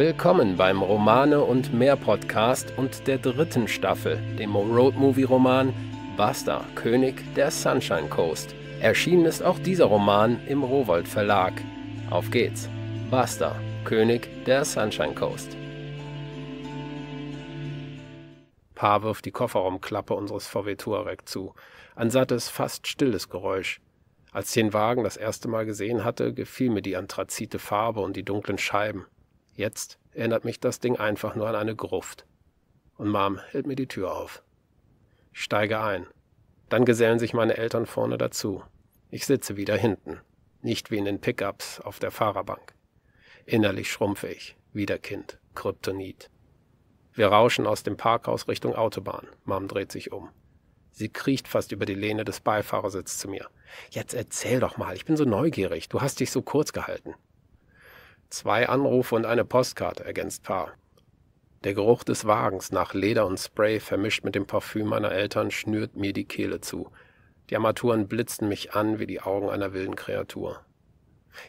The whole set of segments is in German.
Willkommen beim Romane und mehr Podcast und der dritten Staffel, dem Road Movie roman Basta, König der Sunshine Coast. Erschienen ist auch dieser Roman im Rowold Verlag. Auf geht's. Basta, König der Sunshine Coast. Paar wirft die Kofferraumklappe unseres VW Touareg zu. Ein sattes, fast stilles Geräusch. Als ich den Wagen das erste Mal gesehen hatte, gefiel mir die anthrazite Farbe und die dunklen Scheiben. Jetzt erinnert mich das Ding einfach nur an eine Gruft. Und Mom hält mir die Tür auf. Ich steige ein. Dann gesellen sich meine Eltern vorne dazu. Ich sitze wieder hinten. Nicht wie in den Pickups auf der Fahrerbank. Innerlich schrumpfe ich. Wieder Kind. Kryptonit. Wir rauschen aus dem Parkhaus Richtung Autobahn. Mom dreht sich um. Sie kriecht fast über die Lehne des Beifahrersitzes zu mir. Jetzt erzähl doch mal, ich bin so neugierig. Du hast dich so kurz gehalten. Zwei Anrufe und eine Postkarte, ergänzt Paar. Der Geruch des Wagens nach Leder und Spray vermischt mit dem Parfüm meiner Eltern schnürt mir die Kehle zu. Die Armaturen blitzen mich an wie die Augen einer wilden Kreatur.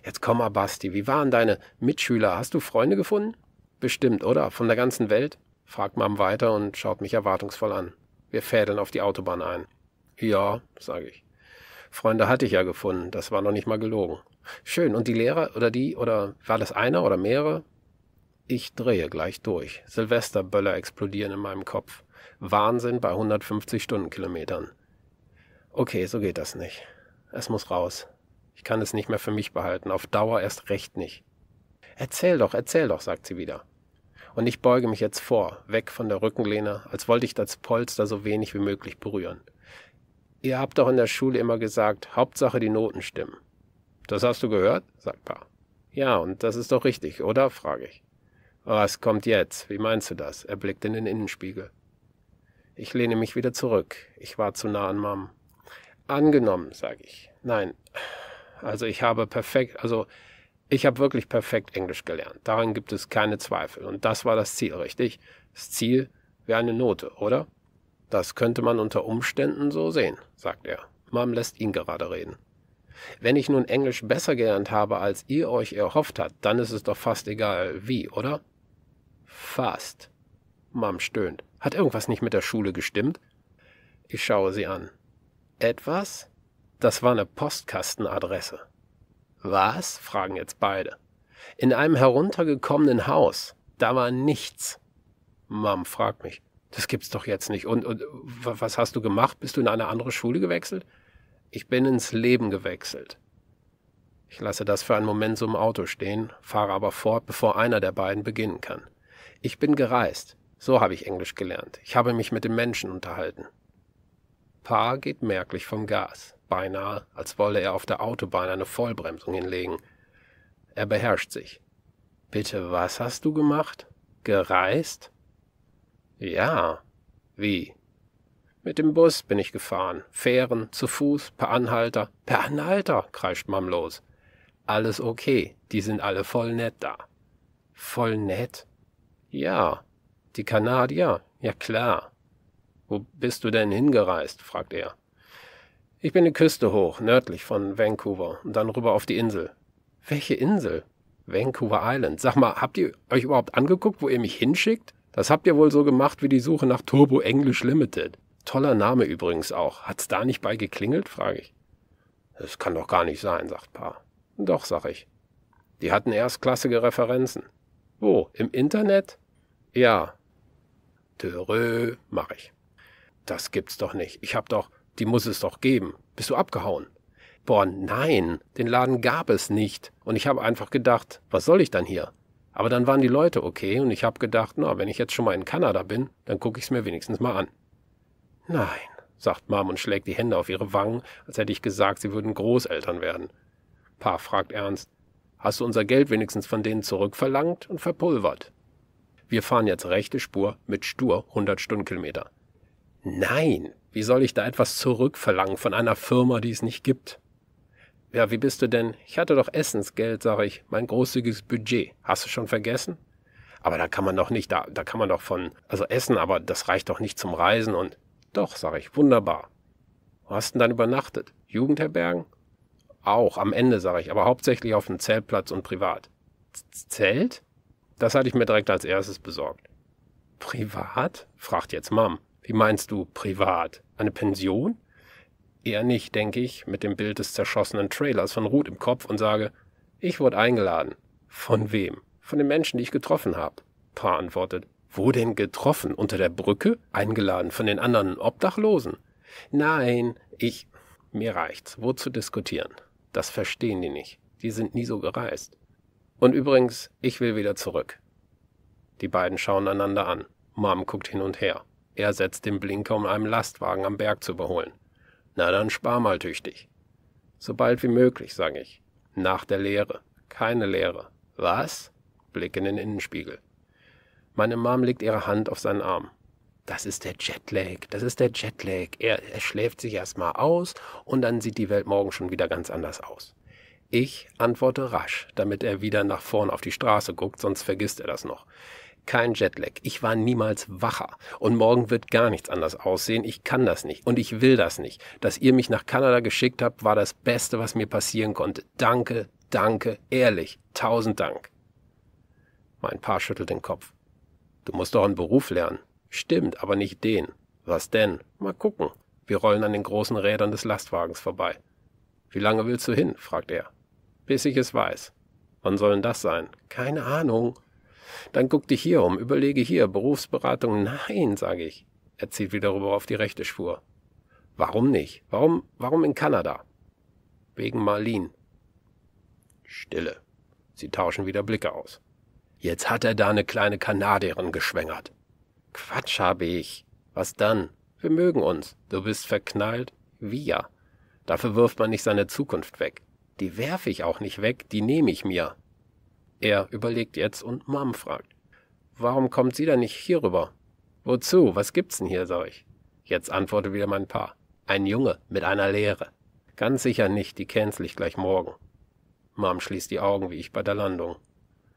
Jetzt komm mal, Basti, wie waren deine Mitschüler? Hast du Freunde gefunden? Bestimmt, oder? Von der ganzen Welt? fragt Mom weiter und schaut mich erwartungsvoll an. Wir fädeln auf die Autobahn ein. Ja, sage ich. Freunde hatte ich ja gefunden, das war noch nicht mal gelogen. Schön. Und die Lehrer oder die oder war das einer oder mehrere? Ich drehe gleich durch. Silvesterböller explodieren in meinem Kopf. Wahnsinn bei 150 Stundenkilometern. Okay, so geht das nicht. Es muss raus. Ich kann es nicht mehr für mich behalten, auf Dauer erst recht nicht. Erzähl doch, erzähl doch, sagt sie wieder. Und ich beuge mich jetzt vor, weg von der Rückenlehne, als wollte ich das Polster so wenig wie möglich berühren. Ihr habt doch in der Schule immer gesagt, Hauptsache die Noten stimmen. Das hast du gehört? sagt Pa. Ja, und das ist doch richtig, oder? frage ich. Was kommt jetzt? Wie meinst du das? Er blickt in den Innenspiegel. Ich lehne mich wieder zurück. Ich war zu nah an Mom. Angenommen, sage ich. Nein. Also ich habe perfekt, also ich habe wirklich perfekt Englisch gelernt. Daran gibt es keine Zweifel. Und das war das Ziel, richtig? Das Ziel wäre eine Note, oder? Das könnte man unter Umständen so sehen, sagt er. Mom lässt ihn gerade reden. Wenn ich nun Englisch besser gelernt habe, als ihr euch erhofft habt, dann ist es doch fast egal wie, oder? Fast. Mom stöhnt. Hat irgendwas nicht mit der Schule gestimmt? Ich schaue sie an. Etwas? Das war eine Postkastenadresse. Was? fragen jetzt beide. In einem heruntergekommenen Haus. Da war nichts. Mom fragt mich. Das gibt's doch jetzt nicht. Und, und was hast du gemacht? Bist du in eine andere Schule gewechselt? Ich bin ins Leben gewechselt. Ich lasse das für einen Moment so im Auto stehen, fahre aber fort, bevor einer der beiden beginnen kann. Ich bin gereist. So habe ich Englisch gelernt. Ich habe mich mit dem Menschen unterhalten. Pa geht merklich vom Gas, beinahe, als wolle er auf der Autobahn eine Vollbremsung hinlegen. Er beherrscht sich. Bitte, was hast du gemacht? Gereist? Ja. Wie? Mit dem Bus bin ich gefahren. Fähren, zu Fuß, per Anhalter. Per Anhalter, kreischt Mam los. Alles okay, die sind alle voll nett da. Voll nett? Ja, die Kanadier, ja klar. Wo bist du denn hingereist? fragt er. Ich bin die Küste hoch, nördlich von Vancouver, und dann rüber auf die Insel. Welche Insel? Vancouver Island. Sag mal, habt ihr euch überhaupt angeguckt, wo ihr mich hinschickt? Das habt ihr wohl so gemacht wie die Suche nach Turbo English Limited. Toller Name übrigens auch. Hat's da nicht bei geklingelt? frage ich. Das kann doch gar nicht sein, sagt Paar. Doch, sag ich. Die hatten erstklassige Referenzen. Wo? Im Internet? Ja. Dörö, mach ich. Das gibt's doch nicht. Ich hab doch, die muss es doch geben. Bist du abgehauen? Boah, nein, den Laden gab es nicht. Und ich habe einfach gedacht, was soll ich dann hier? Aber dann waren die Leute okay und ich habe gedacht, na, wenn ich jetzt schon mal in Kanada bin, dann gucke ich es mir wenigstens mal an. Nein, sagt Mom und schlägt die Hände auf ihre Wangen, als hätte ich gesagt, sie würden Großeltern werden. Pa fragt ernst, hast du unser Geld wenigstens von denen zurückverlangt und verpulvert? Wir fahren jetzt rechte Spur mit stur 100 Stundenkilometer. Nein, wie soll ich da etwas zurückverlangen von einer Firma, die es nicht gibt? Ja, wie bist du denn? Ich hatte doch Essensgeld, sage ich, mein großzügiges Budget. Hast du schon vergessen? Aber da kann man doch nicht, da, da kann man doch von, also Essen, aber das reicht doch nicht zum Reisen und doch, sag ich, wunderbar. Wo hast denn dann übernachtet? Jugendherbergen? Auch, am Ende, sag ich, aber hauptsächlich auf dem Zeltplatz und privat. Z Zelt? Das hatte ich mir direkt als erstes besorgt. Privat? fragt jetzt Mom. Wie meinst du privat? Eine Pension? Eher nicht, denke ich, mit dem Bild des zerschossenen Trailers von Ruth im Kopf und sage, ich wurde eingeladen. Von wem? Von den Menschen, die ich getroffen habe. Pa antwortet, wo denn getroffen? Unter der Brücke? Eingeladen von den anderen Obdachlosen? Nein, ich. Mir reicht's. Wozu diskutieren? Das verstehen die nicht. Die sind nie so gereist. Und übrigens, ich will wieder zurück. Die beiden schauen einander an. Mom guckt hin und her. Er setzt den Blinker, um einen Lastwagen am Berg zu überholen. Na dann spar mal tüchtig. Sobald wie möglich, sage ich. Nach der Lehre. Keine Lehre. Was? Blick in den Innenspiegel. Meine Mom legt ihre Hand auf seinen Arm. Das ist der Jetlag, das ist der Jetlag. Er, er schläft sich erstmal aus und dann sieht die Welt morgen schon wieder ganz anders aus. Ich antworte rasch, damit er wieder nach vorn auf die Straße guckt, sonst vergisst er das noch. Kein Jetlag. Ich war niemals wacher. Und morgen wird gar nichts anders aussehen. Ich kann das nicht. Und ich will das nicht. Dass ihr mich nach Kanada geschickt habt, war das Beste, was mir passieren konnte. Danke, danke, ehrlich. Tausend Dank. Mein Paar schüttelt den Kopf. Du musst doch einen Beruf lernen. Stimmt, aber nicht den. Was denn? Mal gucken. Wir rollen an den großen Rädern des Lastwagens vorbei. Wie lange willst du hin? fragt er. Bis ich es weiß. Wann soll denn das sein? Keine Ahnung. Dann guck dich hier um, überlege hier, Berufsberatung. Nein, sage ich. Er zieht wieder rüber auf die rechte Spur. Warum nicht? Warum, warum in Kanada? Wegen Marlin. Stille. Sie tauschen wieder Blicke aus. Jetzt hat er da eine kleine Kanadierin geschwängert. Quatsch habe ich. Was dann? Wir mögen uns. Du bist verknallt. Wir. Dafür wirft man nicht seine Zukunft weg. Die werfe ich auch nicht weg, die nehme ich mir. Er überlegt jetzt und Mom fragt. Warum kommt sie denn nicht hierüber? Wozu? Was gibt's denn hier, sag ich. Jetzt antwortet wieder mein Paar. Ein Junge mit einer Lehre. Ganz sicher nicht, die cancel ich gleich morgen. Mom schließt die Augen wie ich bei der Landung.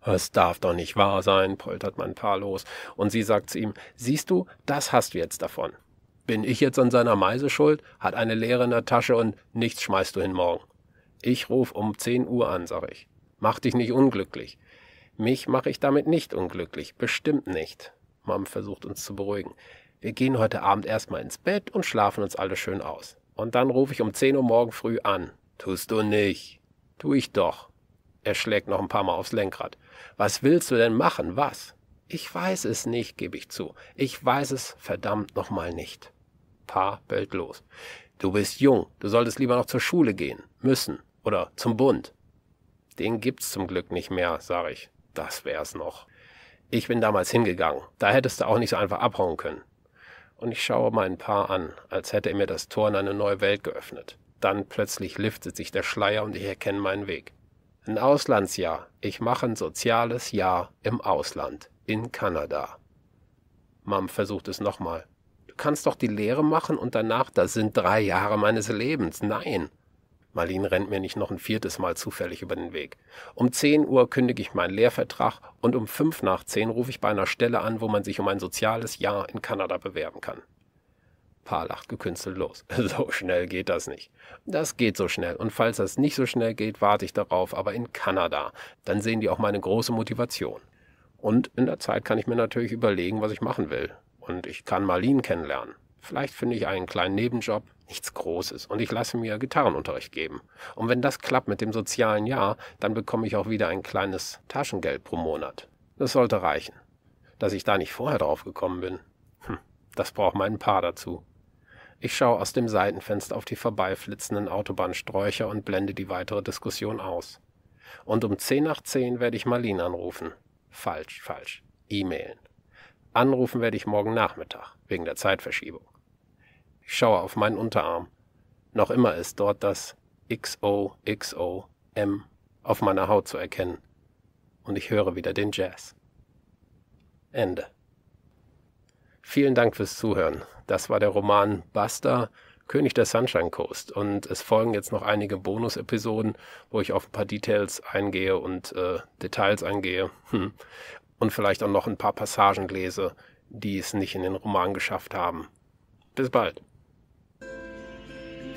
Es darf doch nicht wahr sein, poltert mein Paar los. Und sie sagt zu ihm, siehst du, das hast du jetzt davon. Bin ich jetzt an seiner Meise schuld? Hat eine leere in der Tasche und nichts schmeißt du hin morgen. Ich ruf um 10 Uhr an, sag ich. Mach dich nicht unglücklich. Mich mache ich damit nicht unglücklich, bestimmt nicht. Mom versucht uns zu beruhigen. Wir gehen heute Abend erstmal ins Bett und schlafen uns alle schön aus. Und dann rufe ich um 10 Uhr morgen früh an. Tust du nicht. Tu ich doch. Er schlägt noch ein paar Mal aufs Lenkrad. Was willst du denn machen? Was? Ich weiß es nicht, gebe ich zu. Ich weiß es verdammt nochmal nicht. Pa bellt los. Du bist jung, du solltest lieber noch zur Schule gehen, müssen, oder zum Bund. Den gibt's zum Glück nicht mehr, sag ich. Das wär's noch. Ich bin damals hingegangen. Da hättest du auch nicht so einfach abhauen können. Und ich schaue meinen Paar an, als hätte er mir das Tor in eine neue Welt geöffnet. Dann plötzlich liftet sich der Schleier und ich erkenne meinen Weg. Ein Auslandsjahr. Ich mache ein soziales Jahr im Ausland, in Kanada. Mom versucht es nochmal. Du kannst doch die Lehre machen und danach, das sind drei Jahre meines Lebens. Nein. Marlene rennt mir nicht noch ein viertes Mal zufällig über den Weg. Um 10 Uhr kündige ich meinen Lehrvertrag und um 5 nach 10 rufe ich bei einer Stelle an, wo man sich um ein soziales Jahr in Kanada bewerben kann. Paar lacht gekünstelt los. So schnell geht das nicht. Das geht so schnell. Und falls das nicht so schnell geht, warte ich darauf, aber in Kanada. Dann sehen die auch meine große Motivation. Und in der Zeit kann ich mir natürlich überlegen, was ich machen will. Und ich kann Marlene kennenlernen. Vielleicht finde ich einen kleinen Nebenjob, nichts Großes, und ich lasse mir Gitarrenunterricht geben. Und wenn das klappt mit dem sozialen Jahr, dann bekomme ich auch wieder ein kleines Taschengeld pro Monat. Das sollte reichen. Dass ich da nicht vorher drauf gekommen bin, hm, das braucht mein Paar dazu. Ich schaue aus dem Seitenfenster auf die vorbeiflitzenden Autobahnsträucher und blende die weitere Diskussion aus. Und um zehn nach zehn werde ich Marlene anrufen. Falsch, falsch. E-Mailen. Anrufen werde ich morgen Nachmittag, wegen der Zeitverschiebung. Ich schaue auf meinen Unterarm. Noch immer ist dort das XOXOM auf meiner Haut zu erkennen. Und ich höre wieder den Jazz. Ende. Vielen Dank fürs Zuhören. Das war der Roman Buster, König der Sunshine Coast. Und es folgen jetzt noch einige Bonus-Episoden, wo ich auf ein paar Details eingehe und äh, Details eingehe. Hm. Und vielleicht auch noch ein paar Passagen lese, die es nicht in den Roman geschafft haben. Bis bald.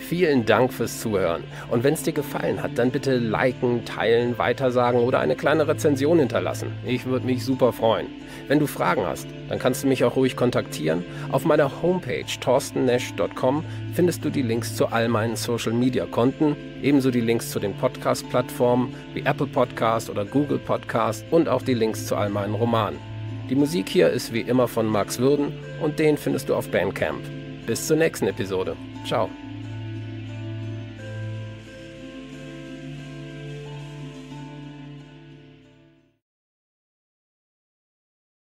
Vielen Dank fürs Zuhören. Und wenn es dir gefallen hat, dann bitte liken, teilen, weitersagen oder eine kleine Rezension hinterlassen. Ich würde mich super freuen. Wenn du Fragen hast, dann kannst du mich auch ruhig kontaktieren. Auf meiner Homepage torstennesch.com findest du die Links zu all meinen Social Media Konten, ebenso die Links zu den Podcast Plattformen wie Apple Podcast oder Google Podcast und auch die Links zu all meinen Romanen. Die Musik hier ist wie immer von Max Würden und den findest du auf Bandcamp. Bis zur nächsten Episode. Ciao.